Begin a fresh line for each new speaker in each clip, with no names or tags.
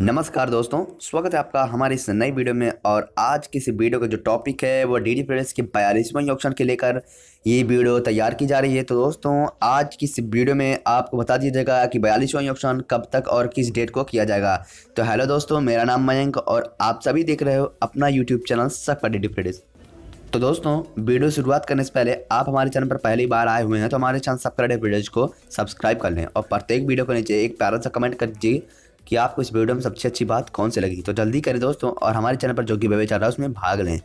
नमस्कार दोस्तों स्वागत है आपका हमारे इस नई वीडियो में और आज के इस वीडियो का जो टॉपिक है वो डी डी प्रेस के बयालीसवें ऑप्शन के लेकर ये वीडियो तैयार की जा रही है तो दोस्तों आज की इस वीडियो में आपको बता दीजिएगा कि बयालीसवें ऑप्शन कब तक और किस डेट को किया जाएगा तो हेलो दोस्तों मेरा नाम मयंक और आप सभी देख रहे हो अपना यूट्यूब चैनल सफा डी डी तो दोस्तों वीडियो शुरुआत करने से पहले आप हमारे चैनल पर पहली बार आए हुए हैं तो हमारे चैनल सब्सक्राइब वीडियोज को सब्सक्राइब कर लें और प्रत्येक वीडियो को नीचे एक प्यारा सा कमेंट कर दीजिए कि आपको इस वीडियो में सबसे अच्छी बात कौन सी लगी तो जल्दी करें दोस्तों और हमारे चैनल पर जो कि वे चल रहा है उसमें भाग लें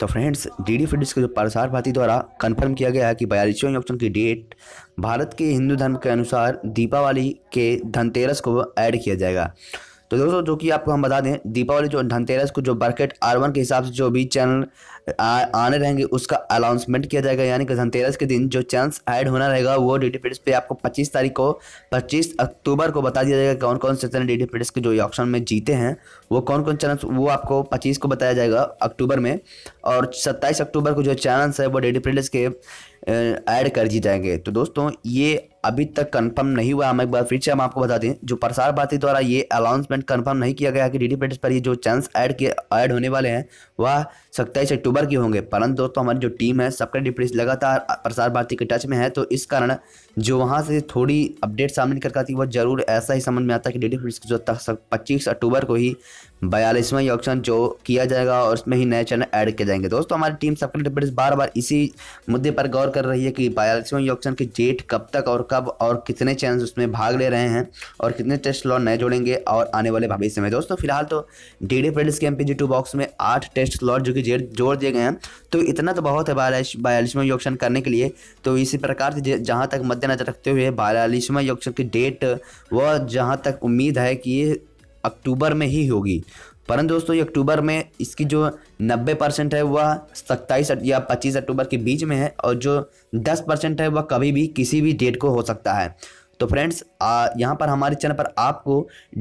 तो फ्रेंड्स डी डी फिडिस के जो प्रसार भारती द्वारा कन्फर्म किया गया है कि बयालीसवें ऑप्शन की डेट भारत के हिंदू धर्म के अनुसार दीपावली के धनतेरस को ऐड किया जाएगा तो दोस्तों जो कि आपको हम बता दें दीपावली जो धनतेरस को जो मार्केट आर वन के हिसाब से जो भी चैनल आने रहेंगे उसका अनाउंसमेंट किया जाएगा यानी कि धनतेरस के दिन जो चैनल्स ऐड होना रहेगा वो डी डी पे आपको 25 तारीख को 25 अक्टूबर को बता दिया जाएगा कौन कौन से चैनल डी टी के जो ऑप्शन में जीते हैं वो कौन कौन चैनल्स वो आपको पच्चीस को बताया जाएगा अक्टूबर में और सत्ताईस अक्टूबर को जो चैनल्स है वो डी डी के ऐड कर दिए जाएंगे तो दोस्तों ये अभी तक कंफर्म नहीं हुआ हम एक बार फिर से हम आपको बता दें जो प्रसार भारती द्वारा ये अनाउंसमेंट कंफर्म नहीं किया गया कि डी डी पर ये जो चांस ऐड के ऐड होने वाले हैं वह सत्ताईस अक्टूबर के होंगे परंतु दोस्तों हमारी जो टीम है सबका डी लगातार प्रसार भारती के टच में है तो इस कारण जो वहाँ से थोड़ी अपडेट सामने निकल करती वो वह जरूर ऐसा ही समझ में आता है कि डी डी जो पच्चीस अक्टूबर को ही बयालीसवें ऑप्शन जो किया जाएगा और उसमें ही नए चैनल ऐड किए जाएंगे दोस्तों हमारी टीम सबका डी बार बार इसी मुद्दे पर गौर गौर कर रही है कि बयालीसवें ऑक्शन की जेट कब तक और कब और कितने चैनल उसमें भाग ले रहे हैं और कितने टेस्ट लॉ नए जोड़ेंगे और आने वाले भविष्य में दोस्तों फिलहाल तो डी डी अप्रैल के एम टू बॉक्स में आठ टेस्ट लॉट जो कि जेट जोड़ दिए गए हैं तो इतना तो बहुत है बयालीस बयालीसवें ऑक्शन करने के लिए तो इसी प्रकार से जहाँ तक मद्देनजर रखते हुए बयालीसवें ऑक्शन की डेट वह जहाँ तक उम्मीद है कि ये अक्टूबर में ही होगी परंतु दोस्तों ये अक्टूबर में इसकी जो 90 परसेंट है वह सत्ताईस या 25 अक्टूबर के बीच में है और जो 10 परसेंट है वह कभी भी किसी भी डेट को हो सकता है तो फ्रेंड्स यहाँ पर हमारे चैनल पर आपको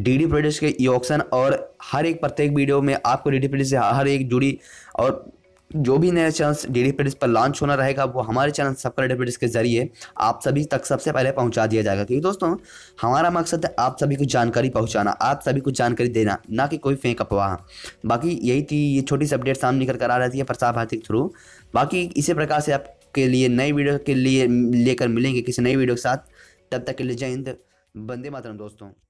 डी डी प्रोड्यूस के ई ऑप्शन और हर एक प्रत्येक वीडियो में आपको डी डी प्रोड्यूस से हर एक जुड़ी और जो भी नया चैनल डेली पेडिस पर लॉन्च होना रहेगा वो हमारे चैनल सबका डी पेडिस के जरिए आप सभी तक सबसे पहले पहुंचा दिया जाएगा क्योंकि दोस्तों हमारा मकसद है आप सभी को जानकारी पहुंचाना आप सभी को जानकारी देना ना कि कोई फेंक अपवाह बाकी यही थी ये छोटी सी अपडेट सामने निकल कर आ रही थी प्रसार भारती के थ्रू बाकी इसी प्रकार से आपके लिए नई वीडियो के लिए लेकर मिलेंगे किसी नई वीडियो के साथ तब तक के लिए जय हिंद बंदे मातरम दोस्तों